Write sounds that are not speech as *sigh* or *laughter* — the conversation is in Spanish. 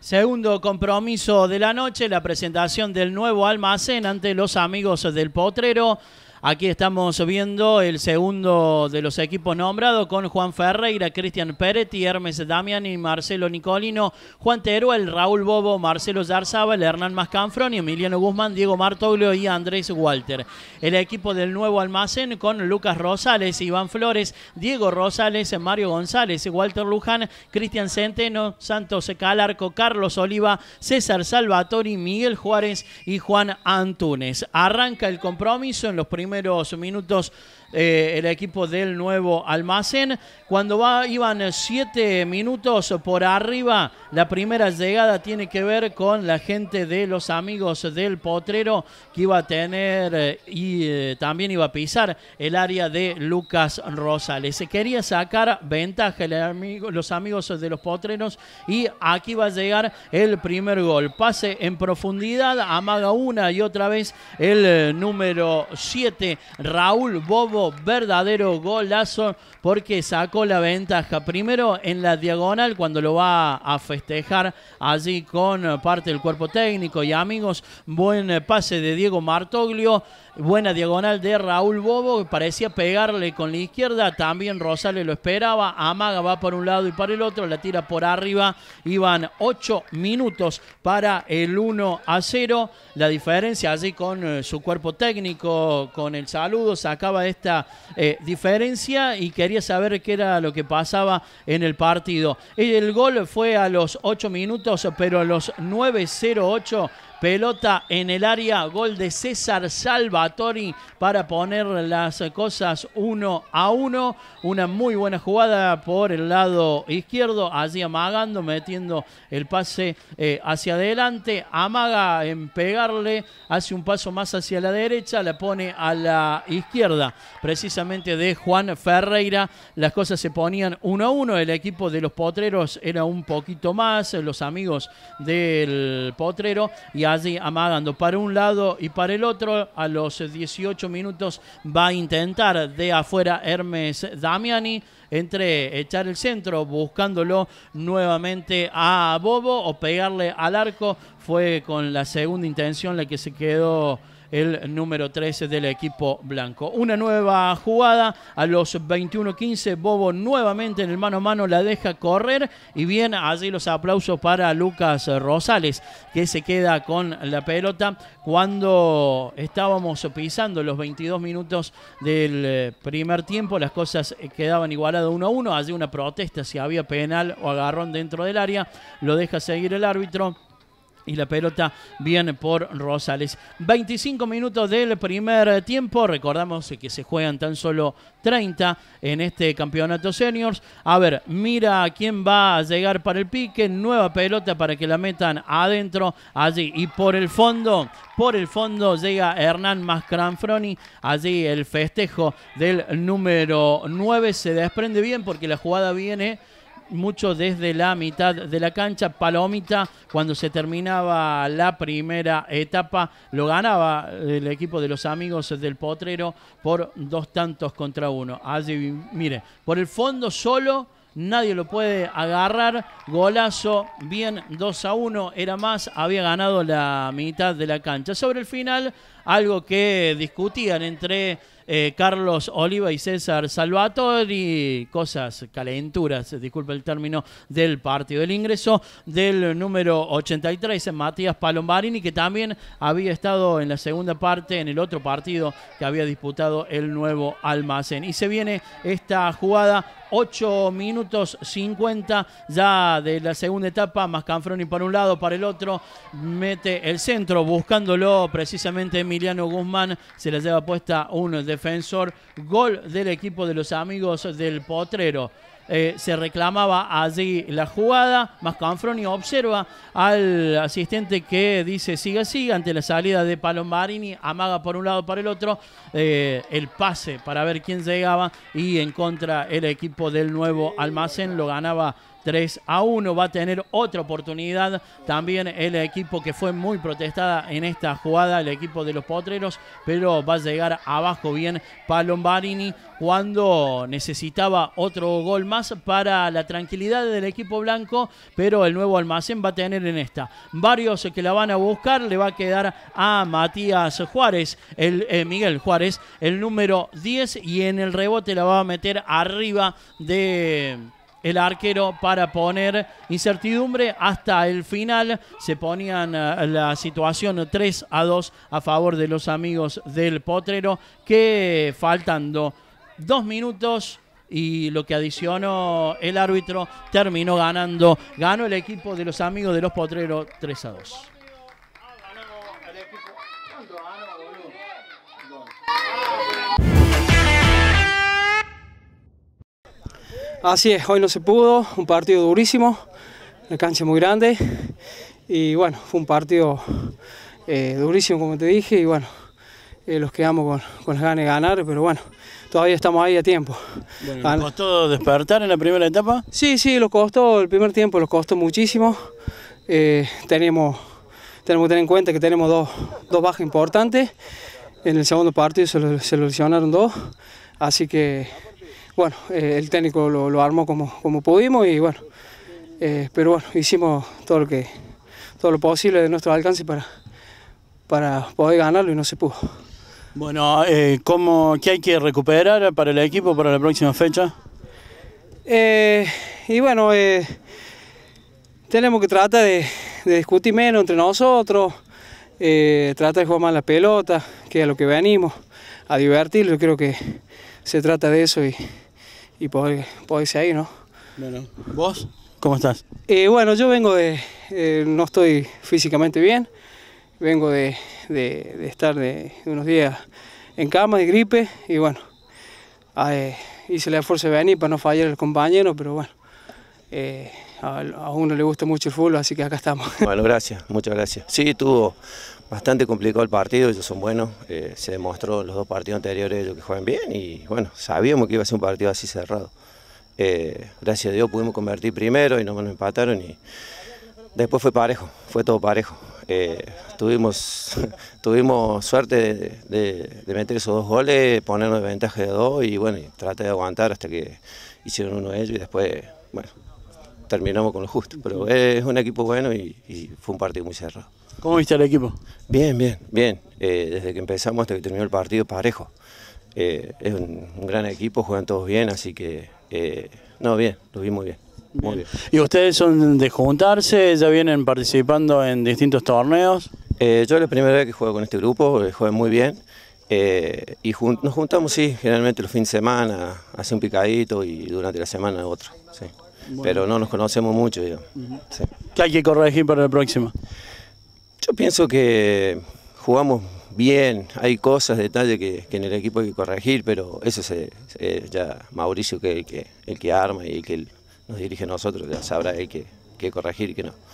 Segundo compromiso de la noche, la presentación del nuevo almacén ante los amigos del Potrero. Aquí estamos viendo el segundo de los equipos nombrados con Juan Ferreira, Cristian Peretti, Hermes Damian y Marcelo Nicolino, Juan Teruel, Raúl Bobo, Marcelo Yarzábal, Hernán y Emiliano Guzmán, Diego Martoglio y Andrés Walter. El equipo del nuevo almacén con Lucas Rosales, Iván Flores, Diego Rosales, Mario González, Walter Luján, Cristian Centeno, Santos Calarco, Carlos Oliva, César Salvatori, Miguel Juárez y Juan Antunes. Arranca el compromiso en los primeros primeros minutos eh, el equipo del nuevo almacén. Cuando va, iban 7 minutos por arriba, la primera llegada tiene que ver con la gente de los amigos del potrero que iba a tener eh, y eh, también iba a pisar el área de Lucas Rosales. Se quería sacar ventaja los amigos de los potreros y aquí va a llegar el primer gol. Pase en profundidad, amaga una y otra vez el número 7, Raúl Bobo verdadero golazo porque sacó la ventaja. Primero en la diagonal cuando lo va a festejar allí con parte del cuerpo técnico y amigos. Buen pase de Diego Martoglio, buena diagonal de Raúl Bobo que parecía pegarle con la izquierda. También Rosales lo esperaba. Amaga va por un lado y para el otro, la tira por arriba. Iban 8 minutos para el 1 a 0. La diferencia allí con eh, su cuerpo técnico, con el saludo, sacaba esta eh, diferencia y quería saber qué era lo que pasaba en el partido. El gol fue a los 8 minutos, pero a los 9.08 Pelota en el área, gol de César Salvatori para poner las cosas uno a uno. Una muy buena jugada por el lado izquierdo, allí amagando, metiendo el pase eh, hacia adelante. Amaga en pegarle, hace un paso más hacia la derecha, la pone a la izquierda, precisamente de Juan Ferreira. Las cosas se ponían uno a uno. El equipo de los potreros era un poquito más, los amigos del potrero. Y allí amagando para un lado y para el otro. A los 18 minutos va a intentar de afuera Hermes Damiani entre echar el centro buscándolo nuevamente a Bobo o pegarle al arco fue con la segunda intención la que se quedó el número 13 del equipo blanco. Una nueva jugada a los 21-15. Bobo nuevamente en el mano a mano la deja correr. Y bien, allí los aplausos para Lucas Rosales, que se queda con la pelota cuando estábamos pisando los 22 minutos del eh, primer tiempo. Las cosas eh, quedaban igualadas 1 a 1. Allí una protesta si había penal o agarrón dentro del área. Lo deja seguir el árbitro y la pelota viene por Rosales. 25 minutos del primer tiempo. Recordamos que se juegan tan solo 30 en este campeonato seniors. A ver, mira quién va a llegar para el pique. Nueva pelota para que la metan adentro, allí. Y por el fondo, por el fondo llega Hernán Mascranfroni. Allí el festejo del número 9 se desprende bien porque la jugada viene mucho desde la mitad de la cancha. Palomita, cuando se terminaba la primera etapa, lo ganaba el equipo de los amigos del Potrero por dos tantos contra uno. mire, por el fondo solo. Nadie lo puede agarrar. Golazo, bien dos a uno Era más, había ganado la mitad de la cancha. Sobre el final algo que discutían entre eh, Carlos Oliva y César Salvatore y cosas, calenturas, disculpe el término, del partido. del ingreso del número 83, Matías Palombarini, que también había estado en la segunda parte, en el otro partido que había disputado el nuevo almacén. Y se viene esta jugada 8 minutos 50 ya de la segunda etapa. Mascanfroni para un lado, para el otro. Mete el centro buscándolo precisamente Emiliano Guzmán se la lleva puesta un defensor. Gol del equipo de los amigos del Potrero. Eh, se reclamaba allí la jugada. Mascanfroni observa al asistente que dice sigue siga ante la salida de Palomarini. Amaga por un lado, para el otro. Eh, el pase para ver quién llegaba y en contra el equipo del nuevo almacén lo ganaba 3 a 1. Va a tener otra oportunidad también el equipo que fue muy protestada en esta jugada, el equipo de los potreros, pero va a llegar abajo bien Palombarini cuando necesitaba otro gol más para la tranquilidad del equipo blanco, pero el nuevo almacén va a tener en esta varios que la van a buscar, le va a quedar a Matías Juárez, el eh, Miguel Juárez, el número 10 y en el rebote la va a meter arriba de el arquero para poner incertidumbre hasta el final. Se ponían eh, la situación 3 a 2 a favor de los amigos del Potrero, que faltando dos minutos y lo que adicionó el árbitro terminó ganando. Ganó el equipo de los amigos de los Potreros 3 a 2. Así es, hoy no se pudo, un partido durísimo, la cancha muy grande y bueno, fue un partido eh, durísimo como te dije y bueno, eh, los quedamos con, con las ganas de ganar, pero bueno, todavía estamos ahí a tiempo. Bueno, ah, ¿Costó despertar en la primera etapa? Sí, sí, lo costó, el primer tiempo lo costó muchísimo, eh, tenemos, tenemos que tener en cuenta que tenemos dos, dos bajas importantes, en el segundo partido se, lo, se lesionaron dos, así que bueno, eh, el técnico lo, armó como, como, pudimos y bueno, eh, pero bueno, hicimos todo lo que todo lo posible de nuestro alcance para, para poder ganarlo y no se pudo. Bueno, eh, ¿cómo, ¿qué hay que recuperar para el equipo para la próxima fecha? y bueno, tenemos que tratar de, discutir menos entre nosotros, tratar de jugar más la pelota, que es a lo que venimos, a divertirlo, creo que se trata de eso y, y poder, ser ahí, ¿no? Bueno, ¿vos? ¿Cómo estás? Eh, bueno, yo vengo de... Eh, no estoy físicamente bien, vengo de, estar de, unos días en cama de gripe y bueno, ah, eh, hice la fuerza de venir para no fallar el compañero, pero bueno, a, uno le gusta mucho el fútbol, así que acá estamos. *laughs* Bueno, gracias, muchas gracias. Sí, estuvo bastante complicado el partido, ellos son buenos, eh, se demostró los dos partidos anteriores ellos que juegan bien y bueno, sabíamos que iba a ser un partido así cerrado. Eh, gracias a Dios pudimos convertir primero y no nos empataron y después fue parejo, fue todo parejo. Eh, tuvimos, *laughs* tuvimos suerte de, de, meter esos dos goles, ponernos de ventaja de dos y bueno, traté de aguantar hasta que hicieron uno de ellos y después, bueno, terminamos con lo justo. Pero es un equipo bueno y, fue un partido muy cerrado. ¿Cómo viste al equipo? Bien, bien, bien. Eh, desde que empezamos hasta que terminó el partido, parejo. Eh, es un, gran equipo, juegan todos bien, así que. Eh, no, bien, lo vi muy bien. Muy bien. ¿Y ustedes son de juntarse? ¿Ya vienen participando en distintos torneos? yo es la primera vez que juego con este grupo, juegan muy bien. y nos juntamos, sí, generalmente los fines de semana, hace un picadito y durante la semana otro. Sí. Pero no nos conocemos mucho. ¿Qué hay que corregir para el próximo? Yo pienso que jugamos bien, hay cosas, detalles que, en el equipo hay que corregir, pero eso es ya Mauricio, que el que, el que arma y el que nos dirige a nosotros, ya sabrá el que, que corregir y que no.